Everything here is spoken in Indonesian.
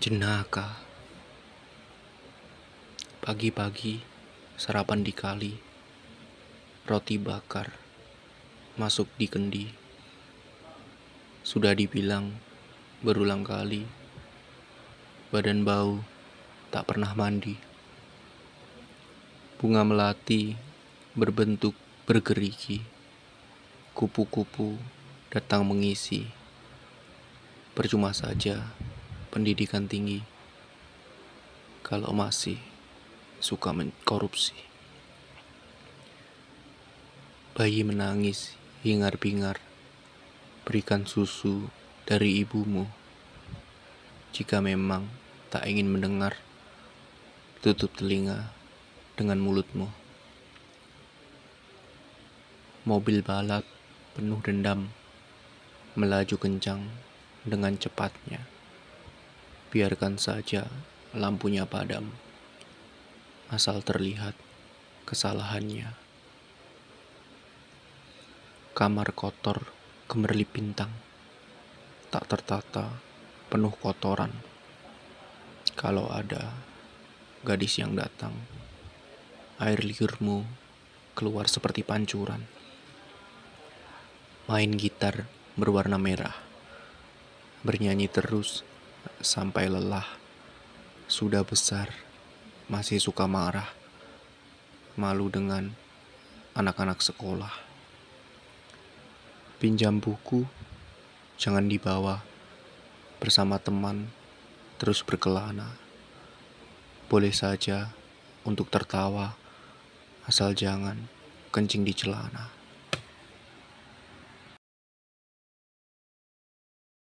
jenaka. Pagi-pagi, sarapan di kali, roti bakar, masuk di kendi. Sudah dibilang berulang kali, badan bau, tak pernah mandi. Bunga melati berbentuk bergerigi, kupu-kupu datang mengisi. Percuma saja pendidikan tinggi kalau masih suka korupsi. Bayi menangis, hingar-bingar, berikan susu dari ibumu. Jika memang tak ingin mendengar, tutup telinga dengan mulutmu. Mobil balap penuh dendam melaju kencang dengan cepatnya biarkan saja lampunya padam, asal terlihat kesalahannya. Kamar kotor gemerlip bintang, tak tertata, penuh kotoran. Kalau ada gadis yang datang, air liurmu keluar seperti pancuran. Main gitar berwarna merah, bernyanyi terus sampai lelah. Sudah besar, masih suka marah. Malu dengan anak-anak sekolah. Pinjam buku, jangan dibawa. Bersama teman, terus berkelana. Boleh saja untuk tertawa, asal jangan kencing di celana.